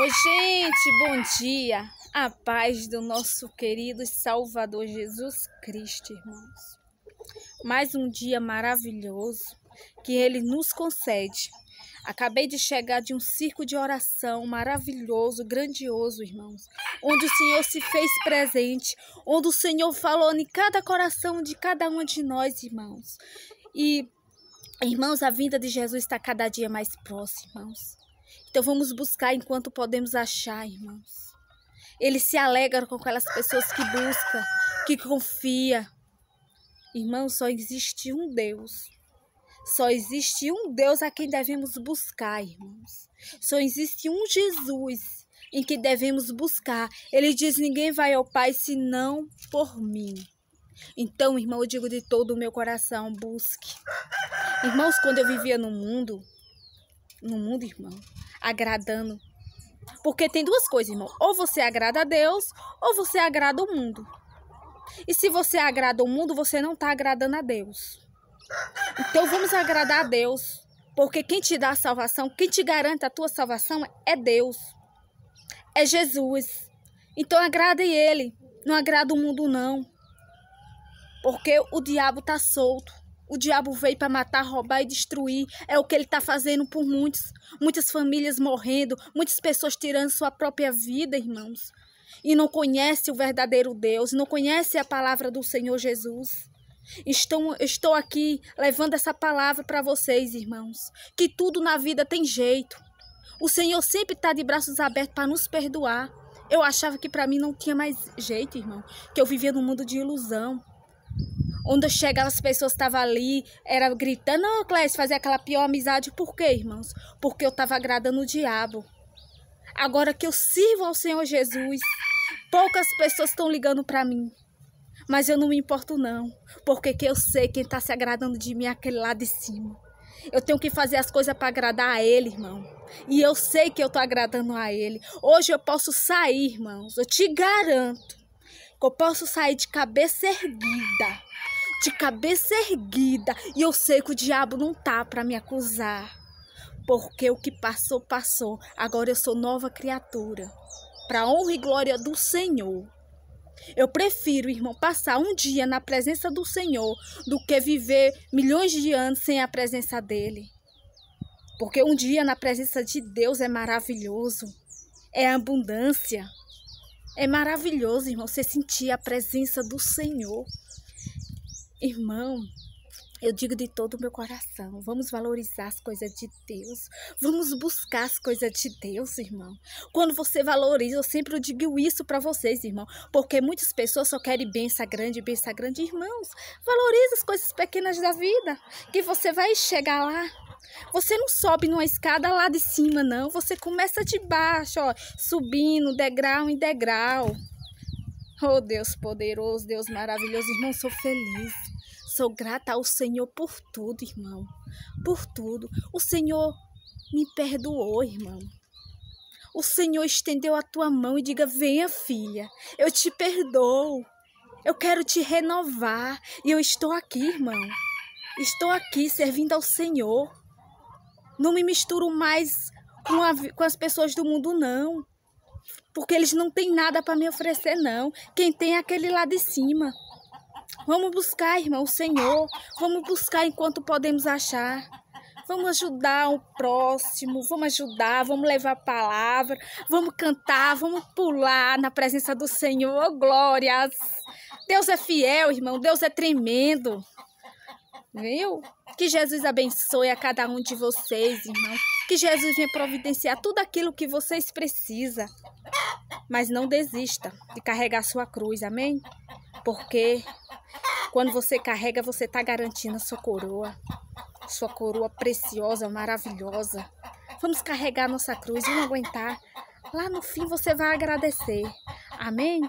Oi, gente, bom dia. A paz do nosso querido Salvador Jesus Cristo, irmãos. Mais um dia maravilhoso que ele nos concede. Acabei de chegar de um circo de oração maravilhoso, grandioso, irmãos, onde o Senhor se fez presente, onde o Senhor falou em cada coração de cada um de nós, irmãos. E Irmãos, a vinda de Jesus está cada dia mais próxima, irmãos. Então vamos buscar enquanto podemos achar, irmãos. Ele se alegra com aquelas pessoas que busca, que confia. Irmãos, só existe um Deus. Só existe um Deus a quem devemos buscar, irmãos. Só existe um Jesus em que devemos buscar. Ele diz: Ninguém vai ao Pai senão por mim. Então, irmão, eu digo de todo o meu coração: busque. Irmãos, quando eu vivia no mundo, no mundo, irmão, agradando. Porque tem duas coisas, irmão. Ou você agrada a Deus, ou você agrada o mundo. E se você agrada o mundo, você não está agradando a Deus. Então vamos agradar a Deus. Porque quem te dá a salvação, quem te garante a tua salvação é Deus. É Jesus. Então agrade ele. Não agrada o mundo, não. Porque o diabo está solto. O diabo veio para matar, roubar e destruir. É o que ele está fazendo por muitos. Muitas famílias morrendo, muitas pessoas tirando sua própria vida, irmãos. E não conhece o verdadeiro Deus, não conhece a palavra do Senhor Jesus. Estou, estou aqui levando essa palavra para vocês, irmãos, que tudo na vida tem jeito. O Senhor sempre está de braços abertos para nos perdoar. Eu achava que para mim não tinha mais jeito, irmão, que eu vivia num mundo de ilusão. Onde eu chegava, as pessoas estavam ali, era gritando, ô oh, Clécio, fazer aquela pior amizade. Por quê, irmãos? Porque eu estava agradando o diabo. Agora que eu sirvo ao Senhor Jesus, poucas pessoas estão ligando para mim. Mas eu não me importo não, porque que eu sei quem está se agradando de mim é aquele lá de cima. Eu tenho que fazer as coisas para agradar a ele, irmão. E eu sei que eu estou agradando a ele. Hoje eu posso sair, irmãos. Eu te garanto que eu posso sair de cabeça erguida de cabeça erguida, e eu sei que o diabo não tá para me acusar. Porque o que passou, passou. Agora eu sou nova criatura. Para honra e glória do Senhor. Eu prefiro, irmão, passar um dia na presença do Senhor do que viver milhões de anos sem a presença dele. Porque um dia na presença de Deus é maravilhoso, é abundância. É maravilhoso, irmão, você sentir a presença do Senhor. Irmão, eu digo de todo o meu coração, vamos valorizar as coisas de Deus. Vamos buscar as coisas de Deus, irmão. Quando você valoriza, eu sempre digo isso para vocês, irmão, porque muitas pessoas só querem benção grande, benção grande, irmãos. Valoriza as coisas pequenas da vida, que você vai chegar lá. Você não sobe numa escada lá de cima, não. Você começa de baixo, ó, subindo degrau em degrau. Oh Deus poderoso, Deus maravilhoso, irmão, sou feliz. Sou grata ao Senhor por tudo, irmão. Por tudo. O Senhor me perdoou, irmão. O Senhor estendeu a tua mão e diga: Venha, filha, eu te perdoo. Eu quero te renovar. E eu estou aqui, irmão. Estou aqui servindo ao Senhor. Não me misturo mais com, a, com as pessoas do mundo, não. Porque eles não têm nada para me oferecer, não. Quem tem é aquele lá de cima. Vamos buscar, irmão, o Senhor. Vamos buscar enquanto podemos achar. Vamos ajudar o próximo, vamos ajudar, vamos levar a palavra, vamos cantar, vamos pular na presença do Senhor. Oh, glórias! Deus é fiel, irmão, Deus é tremendo. Viu? Que Jesus abençoe a cada um de vocês, irmão que Jesus venha providenciar tudo aquilo que vocês precisam. Mas não desista de carregar sua cruz, amém? Porque quando você carrega, você está garantindo a sua coroa. Sua coroa preciosa, maravilhosa. Vamos carregar nossa cruz e não aguentar. Lá no fim você vai agradecer. Amém?